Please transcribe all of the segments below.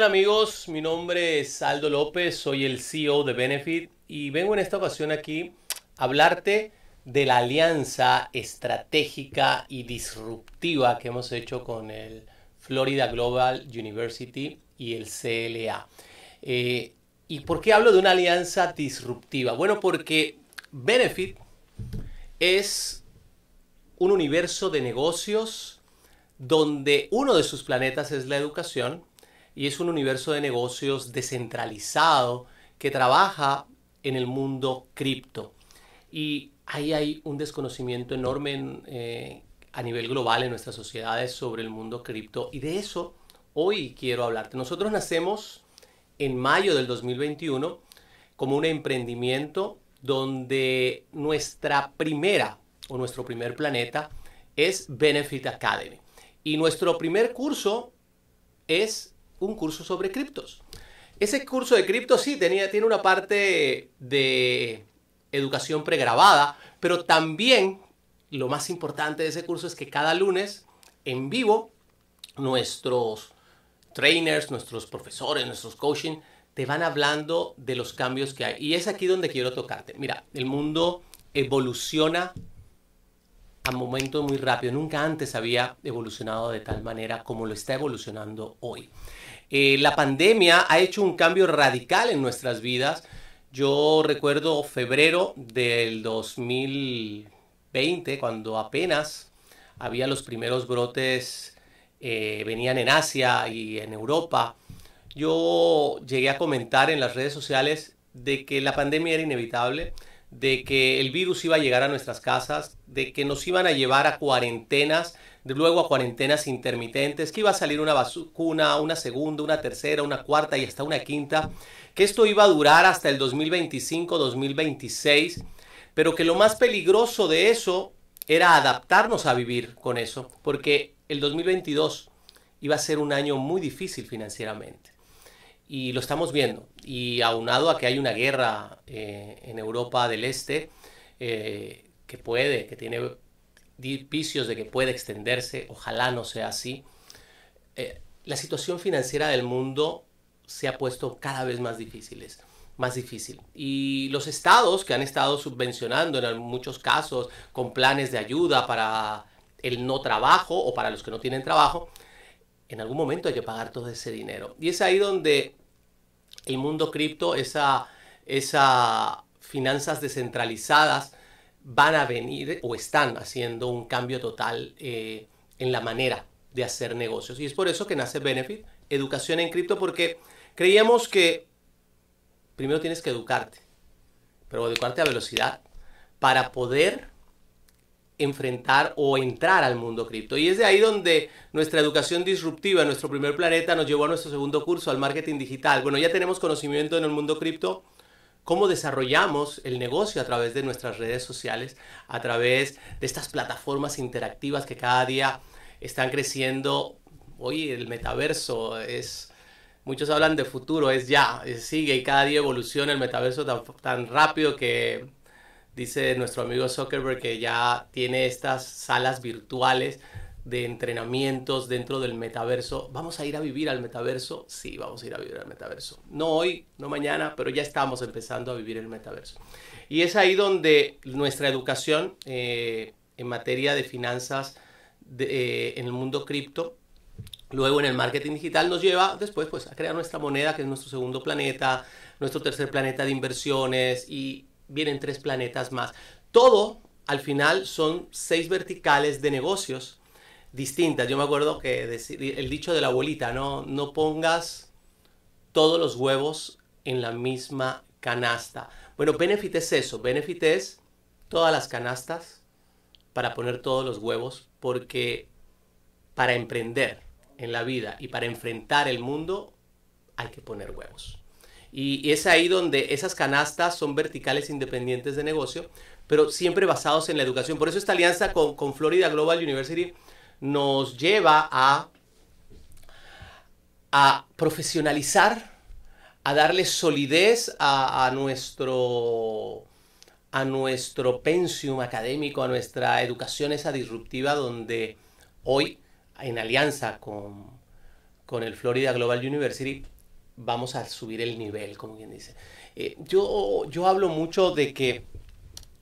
Hola amigos? Mi nombre es Aldo López, soy el CEO de Benefit y vengo en esta ocasión aquí a hablarte de la alianza estratégica y disruptiva que hemos hecho con el Florida Global University y el CLA. Eh, ¿Y por qué hablo de una alianza disruptiva? Bueno, porque Benefit es un universo de negocios donde uno de sus planetas es la educación y es un universo de negocios descentralizado que trabaja en el mundo cripto. Y ahí hay un desconocimiento enorme eh, a nivel global en nuestras sociedades sobre el mundo cripto y de eso hoy quiero hablarte. Nosotros nacemos en mayo del 2021 como un emprendimiento donde nuestra primera o nuestro primer planeta es Benefit Academy. Y nuestro primer curso es un curso sobre criptos. Ese curso de criptos sí tenía, tiene una parte de educación pregrabada, pero también lo más importante de ese curso es que cada lunes en vivo nuestros trainers, nuestros profesores, nuestros coaching te van hablando de los cambios que hay. Y es aquí donde quiero tocarte. Mira, el mundo evoluciona a momento muy rápido. Nunca antes había evolucionado de tal manera como lo está evolucionando hoy. Eh, la pandemia ha hecho un cambio radical en nuestras vidas. Yo recuerdo febrero del 2020, cuando apenas había los primeros brotes, eh, venían en Asia y en Europa. Yo llegué a comentar en las redes sociales de que la pandemia era inevitable, de que el virus iba a llegar a nuestras casas, de que nos iban a llevar a cuarentenas, de luego a cuarentenas intermitentes, que iba a salir una vacuna, una segunda, una tercera, una cuarta y hasta una quinta, que esto iba a durar hasta el 2025, 2026, pero que lo más peligroso de eso era adaptarnos a vivir con eso, porque el 2022 iba a ser un año muy difícil financieramente. Y lo estamos viendo y aunado a que hay una guerra eh, en Europa del Este eh, que puede, que tiene vicios de que puede extenderse, ojalá no sea así, eh, la situación financiera del mundo se ha puesto cada vez más difícil, más difícil. Y los estados que han estado subvencionando en muchos casos con planes de ayuda para el no trabajo o para los que no tienen trabajo, en algún momento hay que pagar todo ese dinero. Y es ahí donde el mundo cripto, esas finanzas descentralizadas van a venir o están haciendo un cambio total eh, en la manera de hacer negocios. Y es por eso que nace Benefit, educación en cripto, porque creíamos que primero tienes que educarte, pero educarte a velocidad para poder enfrentar o entrar al mundo cripto. Y es de ahí donde nuestra educación disruptiva, nuestro primer planeta, nos llevó a nuestro segundo curso, al marketing digital. Bueno, ya tenemos conocimiento en el mundo cripto, cómo desarrollamos el negocio a través de nuestras redes sociales, a través de estas plataformas interactivas que cada día están creciendo. Hoy el metaverso es, muchos hablan de futuro, es ya, sigue y cada día evoluciona el metaverso tan, tan rápido que Dice nuestro amigo Zuckerberg que ya tiene estas salas virtuales de entrenamientos dentro del metaverso. ¿Vamos a ir a vivir al metaverso? Sí, vamos a ir a vivir al metaverso. No hoy, no mañana, pero ya estamos empezando a vivir el metaverso. Y es ahí donde nuestra educación eh, en materia de finanzas eh, en el mundo cripto, luego en el marketing digital, nos lleva después pues, a crear nuestra moneda, que es nuestro segundo planeta, nuestro tercer planeta de inversiones y vienen tres planetas más. Todo, al final, son seis verticales de negocios distintas. Yo me acuerdo que el dicho de la abuelita, no, no pongas todos los huevos en la misma canasta. Bueno, Benefit es eso. Benefit es todas las canastas para poner todos los huevos, porque para emprender en la vida y para enfrentar el mundo hay que poner huevos. Y es ahí donde esas canastas son verticales independientes de negocio, pero siempre basados en la educación. Por eso esta alianza con, Florida Global University nos lleva a, a profesionalizar, a darle solidez a, nuestro a nuestro académico, a nuestra educación esa disruptiva donde hoy, en alianza con, con el Florida Global University, vamos a subir el nivel, como quien dice. Eh, yo, hablo mucho de que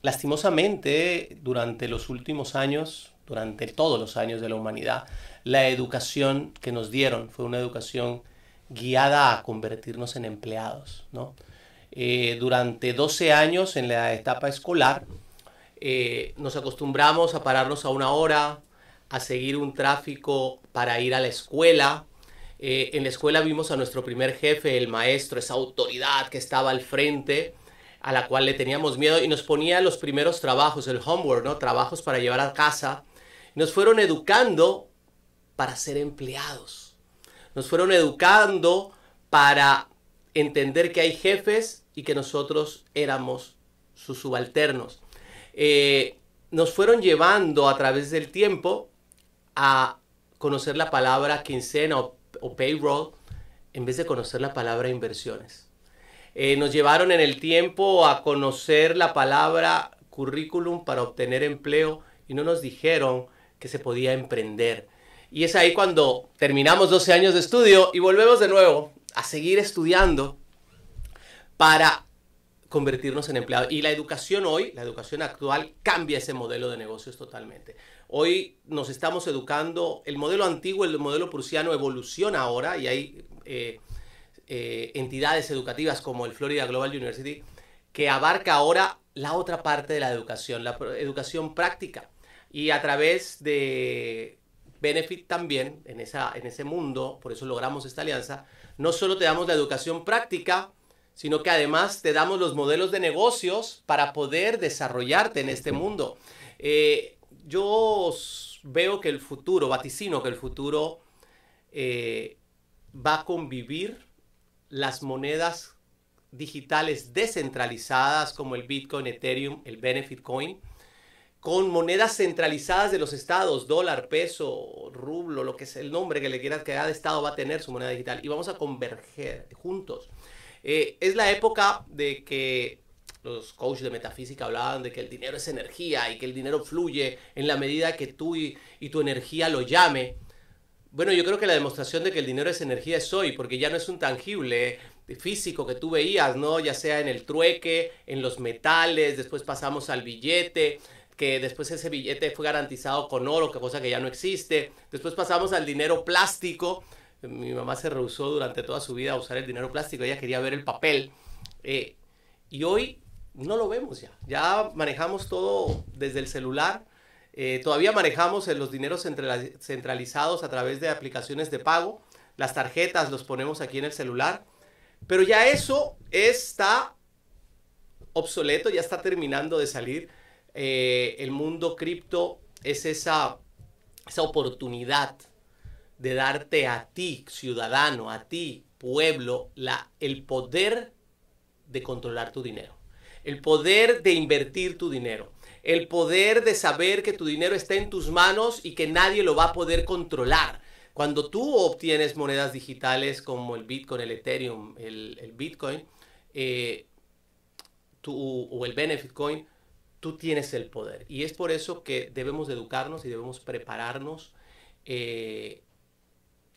lastimosamente durante los últimos años, durante todos los años de la humanidad, la educación que nos dieron fue una educación guiada a convertirnos en empleados. ¿no? Eh, durante 12 años en la etapa escolar eh, nos acostumbramos a pararnos a una hora, a seguir un tráfico para ir a la escuela, eh, en la escuela vimos a nuestro primer jefe, el maestro, esa autoridad que estaba al frente, a la cual le teníamos miedo y nos ponía los primeros trabajos, el homework, ¿no? Trabajos para llevar a casa. Nos fueron educando para ser empleados. Nos fueron educando para entender que hay jefes y que nosotros éramos sus subalternos. Eh, nos fueron llevando a través del tiempo a conocer la palabra quincena o o payroll en vez de conocer la palabra inversiones. Eh, nos llevaron en el tiempo a conocer la palabra currículum para obtener empleo y no nos dijeron que se podía emprender. Y es ahí cuando terminamos 12 años de estudio y volvemos de nuevo a seguir estudiando para convertirnos en empleados. Y la educación hoy, la educación actual, cambia ese modelo de negocios totalmente. Hoy nos estamos educando, el modelo antiguo, el modelo prusiano evoluciona ahora y hay eh, eh, entidades educativas como el Florida Global University que abarca ahora la otra parte de la educación, la educación práctica. Y a través de Benefit también, en, esa, en ese mundo, por eso logramos esta alianza, no solo te damos la educación práctica, sino que además te damos los modelos de negocios para poder desarrollarte en este mundo. Eh, yo veo que el futuro, vaticino que el futuro eh, va a convivir las monedas digitales descentralizadas como el Bitcoin, Ethereum, el Benefit Coin, con monedas centralizadas de los estados, dólar, peso, rublo, lo que es el nombre que le quieras que cada estado va a tener su moneda digital. Y vamos a converger juntos. Eh, es la época de que los coaches de metafísica hablaban de que el dinero es energía y que el dinero fluye en la medida que tú y, tu energía lo llame. Bueno, yo creo que la demostración de que el dinero es energía es hoy, porque ya no es un tangible físico que tú veías, ¿no? Ya sea en el trueque, en los metales, después pasamos al billete, que después ese billete fue garantizado con oro, cosa que ya no existe. Después pasamos al dinero plástico, mi mamá se rehusó durante toda su vida a usar el dinero plástico, ella quería ver el papel. Eh, y hoy no lo vemos ya, ya manejamos todo desde el celular, eh, todavía manejamos eh, los dineros centralizados a través de aplicaciones de pago, las tarjetas los ponemos aquí en el celular, pero ya eso está obsoleto, ya está terminando de salir. el mundo cripto es esa, esa oportunidad de darte a ti, ciudadano, a ti, pueblo, la, el poder de controlar tu dinero, el poder de invertir tu dinero, el poder de saber que tu dinero está en tus manos y que nadie lo va a poder controlar. Cuando tú obtienes monedas digitales como el Bitcoin, el Ethereum, el, Bitcoin eh, o el Benefit Coin, tú tienes el poder. Y es por eso que debemos educarnos y debemos prepararnos eh,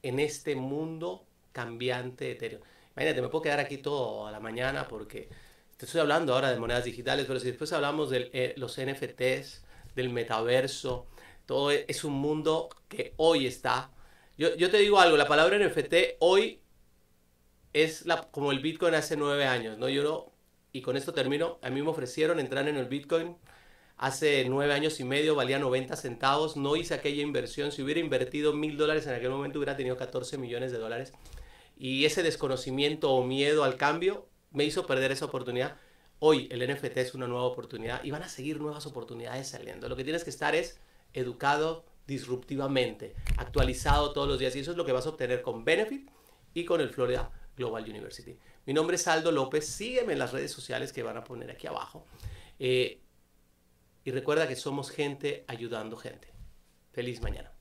en este mundo cambiante, etéreo. Imagínate, me puedo quedar aquí todo a la mañana porque te estoy hablando ahora de monedas digitales, pero si después hablamos de eh, los NFTs, del metaverso, todo e, es un mundo que hoy está. Yo, yo te digo algo, la palabra NFT hoy es la, como el Bitcoin hace nueve años, ¿no? Yo no, y con esto termino, a mí me ofrecieron entrar en el Bitcoin hace nueve años y medio valía 90 centavos, no hice aquella inversión, si hubiera invertido mil dólares en aquel momento hubiera tenido 14 millones de dólares. Y ese desconocimiento o miedo al cambio me hizo perder esa oportunidad. Hoy el NFT es una nueva oportunidad y van a seguir nuevas oportunidades saliendo. Lo que tienes que estar es educado disruptivamente, actualizado todos los días y eso es lo que vas a obtener con Benefit y con el Florida Global University. Mi nombre es Aldo López, sígueme en las redes sociales que van a poner aquí abajo. Eh, y recuerda que somos gente ayudando gente. Feliz mañana.